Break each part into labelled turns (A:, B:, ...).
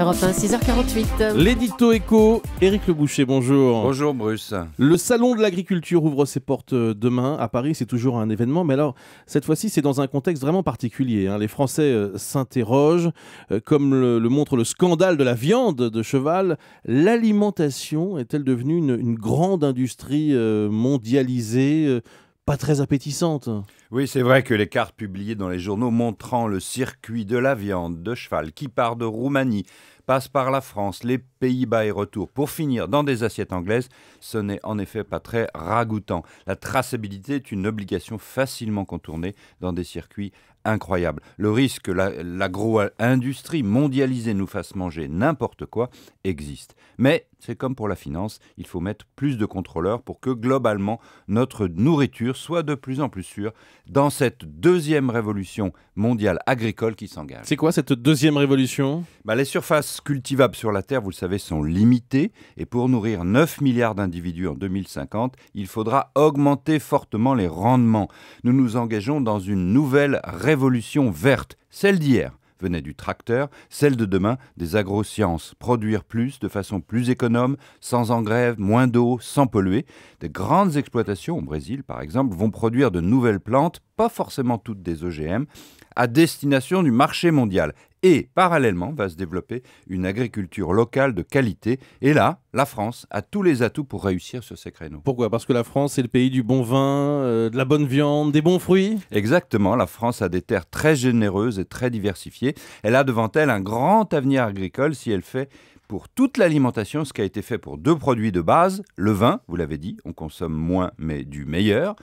A: Europe
B: 6h48.
A: L'édito éco, Éric Leboucher, bonjour.
B: Bonjour Bruce.
A: Le salon de l'agriculture ouvre ses portes euh, demain à Paris, c'est toujours un événement, mais alors cette fois-ci c'est dans un contexte vraiment particulier. Hein. Les Français euh, s'interrogent, euh, comme le, montre le scandale de la viande de cheval, l'alimentation est-elle devenue une, grande industrie mondialisée pas très appétissante.
B: Oui, c'est vrai que les cartes publiées dans les journaux montrant le circuit de la viande de cheval qui part de Roumanie passe par la France, les Pays-Bas et retour pour finir dans des assiettes anglaises, ce n'est en effet pas très ragoûtant. La traçabilité est une obligation facilement contournée dans des circuits incroyables. Le risque que l'agro-industrie mondialisée nous fasse manger n'importe quoi existe. Mais c'est comme pour la finance, il faut mettre plus de contrôleurs pour que globalement notre nourriture soit de plus en plus sûre dans cette deuxième révolution mondiale agricole qui s'engage.
A: C'est quoi cette deuxième révolution bah, Les surfaces
B: cultivables sur la Terre, vous le savez, sont limités et pour nourrir 9 milliards d'individus en 2050, il faudra augmenter fortement les rendements. Nous nous engageons dans une nouvelle révolution verte, celle d'hier venait du tracteur, celle de demain des agrosciences. Produire plus de façon plus économe, sans engrais, moins d'eau, sans polluer. Des grandes exploitations au Brésil, par exemple, vont produire de nouvelles plantes pas forcément toutes des OGM, e à destination du marché mondial. Et parallèlement, va se développer une agriculture locale de qualité. Et là, la France a tous les atouts pour réussir sur ces créneaux. Pourquoi Parce que la France est le pays du bon vin, euh, de la bonne viande, des bons fruits Exactement, la France a des terres très généreuses et très diversifiées. Elle a devant elle un grand avenir agricole si elle fait pour toute l'alimentation ce qui a été fait pour deux produits de base, le vin, vous l'avez dit, on consomme moins mais du meilleur,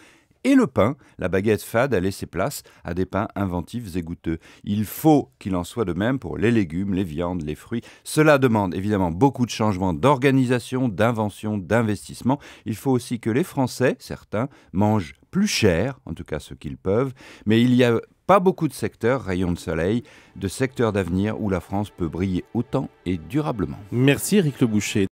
B: et le pain, la baguette fade a laissé place à des pains inventifs et goûteux. Il faut qu'il en soit de même pour les légumes, les viandes, les fruits. Cela demande évidemment beaucoup de changements d'organisation, d'invention, d'investissement. Il faut aussi que les Français, certains, mangent plus cher, en tout cas ce qu'ils peuvent, mais il n'y a pas beaucoup de secteurs, rayons de soleil, de secteurs d'avenir où la France peut briller autant et durablement. Merci Eric Le Boucher.